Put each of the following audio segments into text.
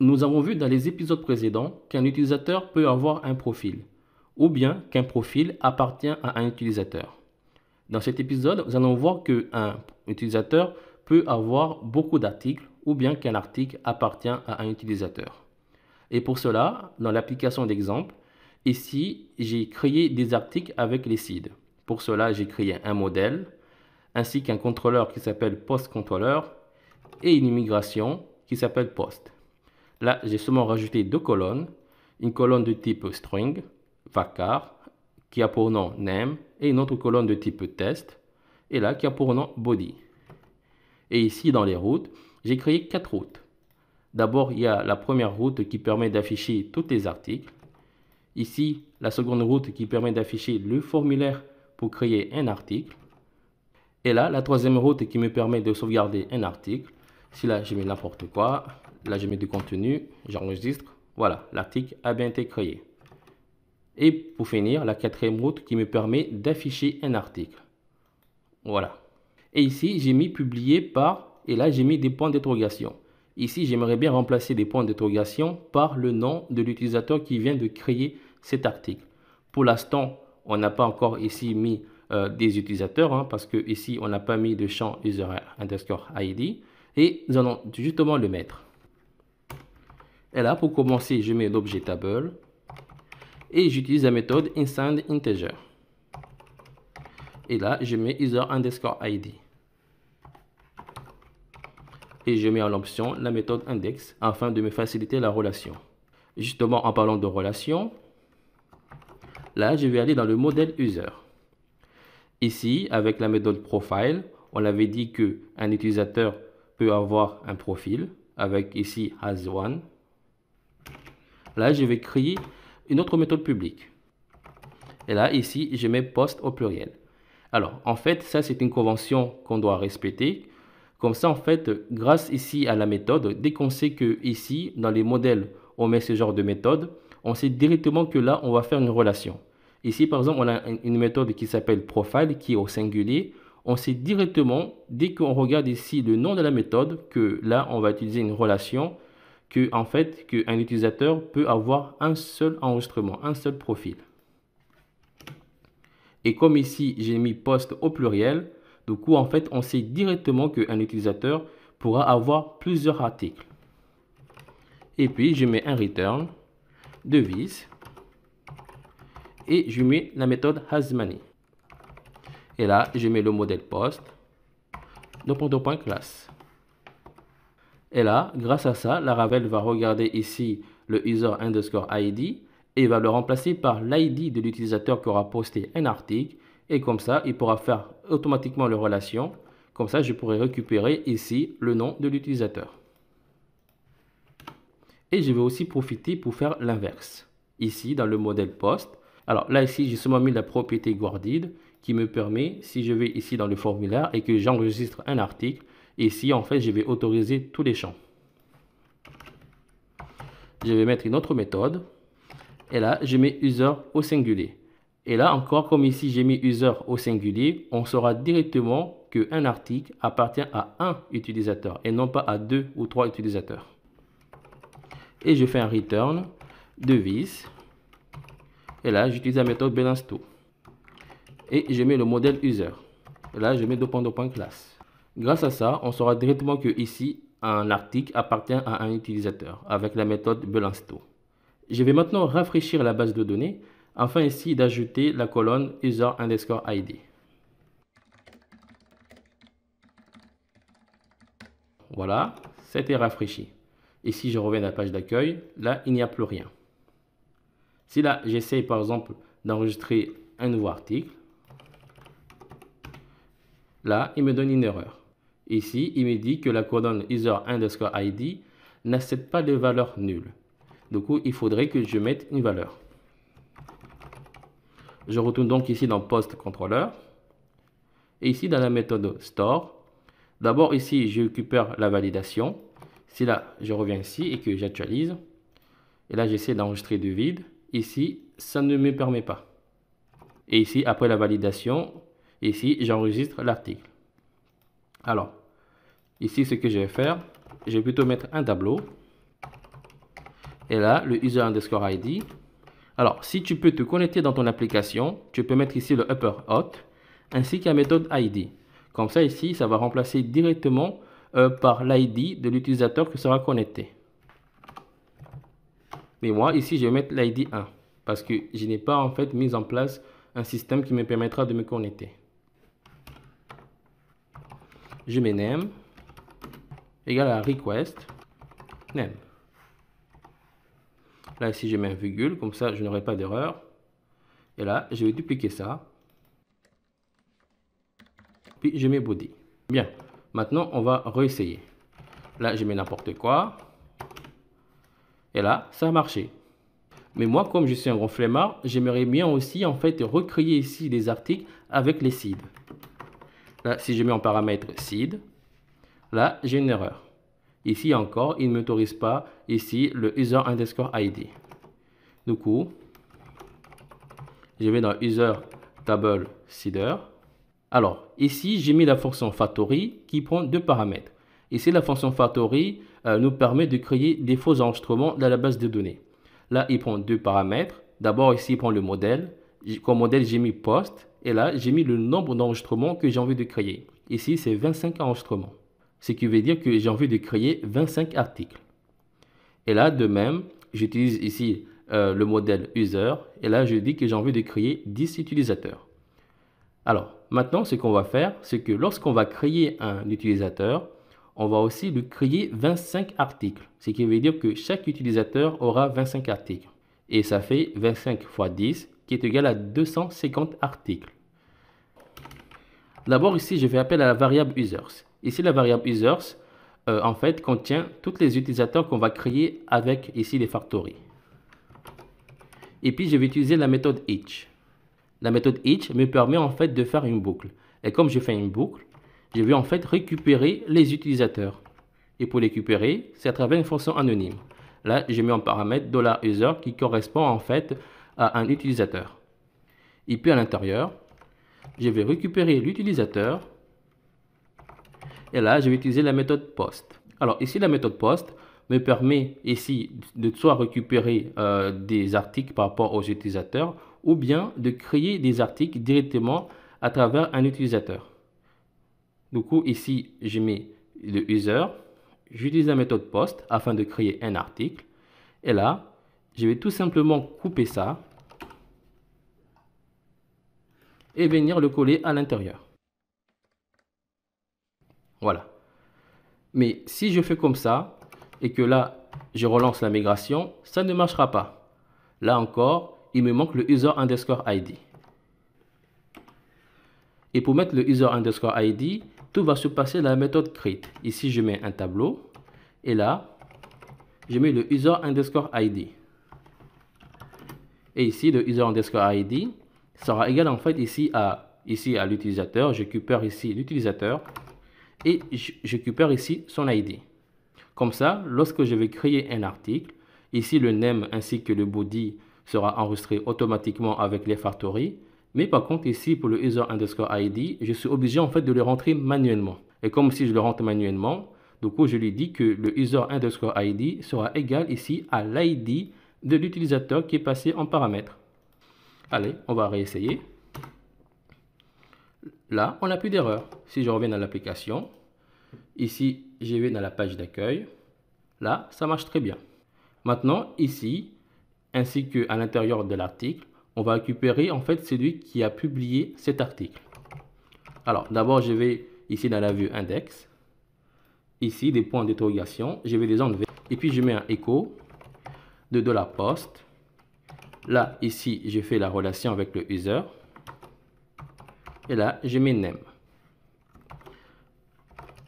Nous avons vu dans les épisodes précédents qu'un utilisateur peut avoir un profil, ou bien qu'un profil appartient à un utilisateur. Dans cet épisode, nous allons voir qu'un utilisateur peut avoir beaucoup d'articles, ou bien qu'un article appartient à un utilisateur. Et pour cela, dans l'application d'exemple, ici, j'ai créé des articles avec les seeds. Pour cela, j'ai créé un modèle, ainsi qu'un contrôleur qui s'appelle PostController et une immigration qui s'appelle POST. Là, j'ai seulement rajouté deux colonnes, une colonne de type string, vacar, qui a pour nom name, et une autre colonne de type test, et là, qui a pour nom body. Et ici, dans les routes, j'ai créé quatre routes. D'abord, il y a la première route qui permet d'afficher tous les articles. Ici, la seconde route qui permet d'afficher le formulaire pour créer un article. Et là, la troisième route qui me permet de sauvegarder un article. Si là, je mets n'importe quoi, Là, je mets du contenu, j'enregistre. Voilà, l'article a bien été créé. Et pour finir, la quatrième route qui me permet d'afficher un article. Voilà. Et ici, j'ai mis publié par, et là, j'ai mis des points d'interrogation. Ici, j'aimerais bien remplacer des points d'interrogation par le nom de l'utilisateur qui vient de créer cet article. Pour l'instant, on n'a pas encore ici mis euh, des utilisateurs hein, parce que ici on n'a pas mis de champ user underscore ID et nous allons justement le mettre. Et là, pour commencer, je mets l'objet table et j'utilise la méthode instant integer. Et là, je mets user underscore ID. Et je mets en option la méthode index afin de me faciliter la relation. Justement, en parlant de relation, là, je vais aller dans le modèle user. Ici, avec la méthode profile, on avait dit qu'un utilisateur peut avoir un profil avec ici has one Là, je vais créer une autre méthode publique. Et là, ici, je mets post au pluriel. Alors, en fait, ça, c'est une convention qu'on doit respecter. Comme ça, en fait, grâce ici à la méthode, dès qu'on sait que ici, dans les modèles, on met ce genre de méthode, on sait directement que là, on va faire une relation. Ici, par exemple, on a une méthode qui s'appelle profile, qui est au singulier. On sait directement, dès qu'on regarde ici le nom de la méthode, que là, on va utiliser une relation que en fait qu'un utilisateur peut avoir un seul enregistrement, un seul profil. Et comme ici j'ai mis post au pluriel, du coup en fait on sait directement qu'un utilisateur pourra avoir plusieurs articles. Et puis je mets un return devise et je mets la méthode hasMany. Et là je mets le modèle post, donc point et là, grâce à ça, la Ravel va regarder ici le user underscore ID et va le remplacer par l'ID de l'utilisateur qui aura posté un article. Et comme ça, il pourra faire automatiquement la relation. Comme ça, je pourrai récupérer ici le nom de l'utilisateur. Et je vais aussi profiter pour faire l'inverse. Ici, dans le modèle post. Alors là, ici, j'ai seulement mis la propriété guarded qui me permet, si je vais ici dans le formulaire et que j'enregistre un article, Ici, en fait, je vais autoriser tous les champs. Je vais mettre une autre méthode. Et là, je mets user au singulier. Et là encore, comme ici, j'ai mis user au singulier, on saura directement qu'un article appartient à un utilisateur et non pas à deux ou trois utilisateurs. Et je fais un return de « vis Et là, j'utilise la méthode balance Et je mets le modèle user. Et là, je mets deux classe. Grâce à ça, on saura directement que ici, un article appartient à un utilisateur avec la méthode belinsto. Je vais maintenant rafraîchir la base de données afin ici d'ajouter la colonne user underscore ID. Voilà, c'était rafraîchi. Et si je reviens à la page d'accueil, là, il n'y a plus rien. Si là, j'essaye par exemple d'enregistrer un nouveau article, là, il me donne une erreur. Ici, il me dit que la colonne user underscore ID n'accepte pas de valeur nulle. Du coup, il faudrait que je mette une valeur. Je retourne donc ici dans Post Controller. Et ici, dans la méthode store, d'abord ici, je récupère la validation. Si là, je reviens ici et que j'actualise. Et là, j'essaie d'enregistrer du vide. Ici, ça ne me permet pas. Et ici, après la validation, ici, j'enregistre l'article. Alors, Ici, ce que je vais faire, je vais plutôt mettre un tableau. Et là, le user underscore ID. Alors, si tu peux te connecter dans ton application, tu peux mettre ici le upper hot ainsi qu'un méthode ID. Comme ça, ici, ça va remplacer directement euh, par l'ID de l'utilisateur qui sera connecté. Mais moi, ici, je vais mettre l'ID 1 parce que je n'ai pas en fait mis en place un système qui me permettra de me connecter. Je name égale à request name. Là, si j'ai mets un virgule, comme ça, je n'aurai pas d'erreur. Et là, je vais dupliquer ça. Puis, je mets body. Bien. Maintenant, on va réessayer. Là, je mets n'importe quoi. Et là, ça a marché. Mais moi, comme je suis un grand flemmard, j'aimerais bien aussi, en fait, recréer ici des articles avec les seeds. Là, si je mets en paramètre seed, Là, j'ai une erreur. Ici encore, il ne m'autorise pas ici le user underscore ID. Du coup, je vais dans user table seeder. Alors, ici, j'ai mis la fonction factory qui prend deux paramètres. Ici, la fonction factory euh, nous permet de créer des faux enregistrements dans la base de données. Là, il prend deux paramètres. D'abord, ici, il prend le modèle. Comme modèle, j'ai mis post. Et là, j'ai mis le nombre d'enregistrements que j'ai envie de créer. Ici, c'est 25 enregistrements. Ce qui veut dire que j'ai envie de créer 25 articles. Et là, de même, j'utilise ici euh, le modèle user. Et là, je dis que j'ai envie de créer 10 utilisateurs. Alors, maintenant, ce qu'on va faire, c'est que lorsqu'on va créer un utilisateur, on va aussi lui créer 25 articles. Ce qui veut dire que chaque utilisateur aura 25 articles. Et ça fait 25 fois 10 qui est égal à 250 articles. D'abord ici, je fais appel à la variable users. Ici, la variable users, euh, en fait, contient tous les utilisateurs qu'on va créer avec ici les factories. Et puis, je vais utiliser la méthode each. La méthode each me permet en fait de faire une boucle. Et comme je fais une boucle, je vais en fait récupérer les utilisateurs. Et pour les récupérer, c'est à travers une fonction anonyme. Là, je mets en paramètre $user qui correspond en fait à un utilisateur. Et puis à l'intérieur, je vais récupérer l'utilisateur et là, je vais utiliser la méthode post. Alors ici, la méthode post me permet ici de soit récupérer euh, des articles par rapport aux utilisateurs ou bien de créer des articles directement à travers un utilisateur. Du coup, ici, je mets le user. J'utilise la méthode post afin de créer un article. Et là, je vais tout simplement couper ça et venir le coller à l'intérieur. Voilà. Mais si je fais comme ça et que là, je relance la migration, ça ne marchera pas. Là encore, il me manque le user underscore ID. Et pour mettre le user underscore ID, tout va se passer dans la méthode create. Ici, je mets un tableau. Et là, je mets le user underscore ID. Et ici, le user underscore ID sera égal en fait ici à, ici à l'utilisateur. Je récupère ici l'utilisateur et je ici son ID. Comme ça, lorsque je vais créer un article, ici le name ainsi que le body sera enregistré automatiquement avec les factories. Mais par contre ici pour le user underscore ID, je suis obligé en fait de le rentrer manuellement. Et comme si je le rentre manuellement, du coup je lui dis que le user underscore ID sera égal ici à l'ID de l'utilisateur qui est passé en paramètre. Allez, on va réessayer. Là, on n'a plus d'erreur. Si je reviens dans l'application, ici, je vais dans la page d'accueil. Là, ça marche très bien. Maintenant, ici, ainsi qu'à l'intérieur de l'article, on va récupérer en fait celui qui a publié cet article. Alors, d'abord, je vais ici dans la vue index. Ici, des points d'interrogation. Je vais les enlever. Et puis, je mets un écho de, de la Là, ici, je fais la relation avec le user et là, je mets name.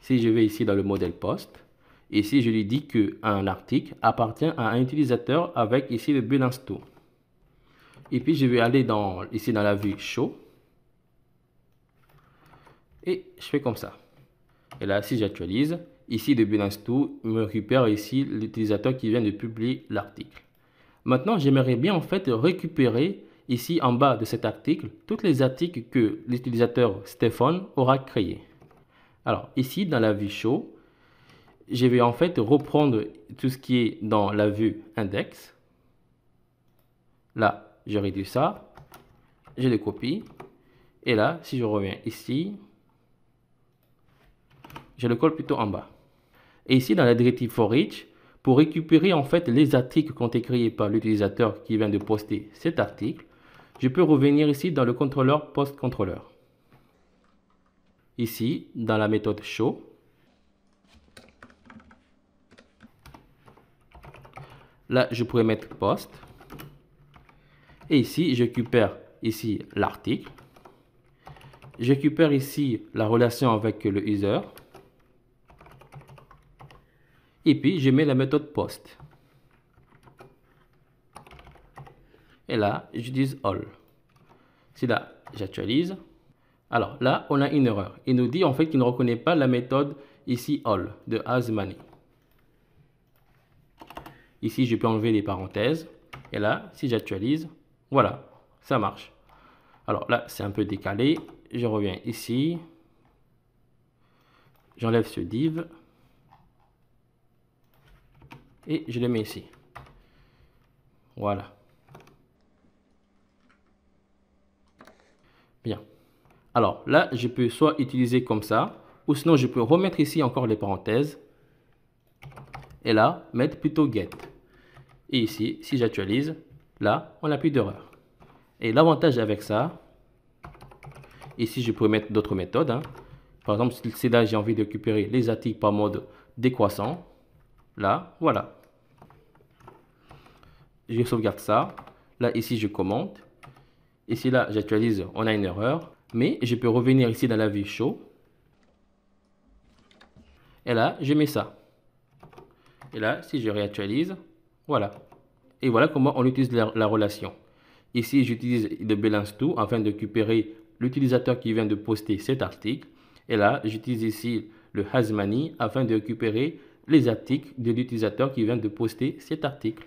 Si je vais ici dans le modèle post, ici je lui dis qu'un article appartient à un utilisateur avec ici le bill Et puis je vais aller dans, ici dans la vue show. Et je fais comme ça. Et là, si j'actualise, ici le bill store me récupère ici l'utilisateur qui vient de publier l'article. Maintenant, j'aimerais bien en fait récupérer ici en bas de cet article, toutes les articles que l'utilisateur Stéphane aura créés. Alors ici, dans la vue Show, je vais en fait reprendre tout ce qui est dans la vue Index. Là, je réduis ça, je le copie. Et là, si je reviens ici, je le colle plutôt en bas. Et ici, dans la directive for each, pour récupérer en fait les articles qui ont été créés par l'utilisateur qui vient de poster cet article, je peux revenir ici dans le contrôleur post-contrôleur. Ici, dans la méthode show, là je pourrais mettre post. Et ici, je ici l'article. j'écupère ici la relation avec le user. Et puis, je mets la méthode post. Et là, dis « all. Si là, j'actualise. Alors là, on a une erreur. Il nous dit en fait qu'il ne reconnaît pas la méthode ici all de asmoney Ici, je peux enlever les parenthèses. Et là, si j'actualise, voilà, ça marche. Alors là, c'est un peu décalé. Je reviens ici. J'enlève ce div. Et je le mets ici. Voilà. Bien. Alors là, je peux soit utiliser comme ça, ou sinon je peux remettre ici encore les parenthèses. Et là, mettre plutôt get. Et ici, si j'actualise, là, on n'a plus d'erreur. Et l'avantage avec ça, ici je peux mettre d'autres méthodes. Hein. Par exemple, si là j'ai envie de récupérer les articles par mode décroissant, là, voilà. Je sauvegarde ça. Là, ici, je commente. Ici, là, j'actualise, on a une erreur. Mais je peux revenir ici dans la vue show. Et là, je mets ça. Et là, si je réactualise, voilà. Et voilà comment on utilise la, relation. Ici, j'utilise le balance to afin de récupérer l'utilisateur qui vient de poster cet article. Et là, j'utilise ici le has afin de récupérer les articles de l'utilisateur qui vient de poster cet article.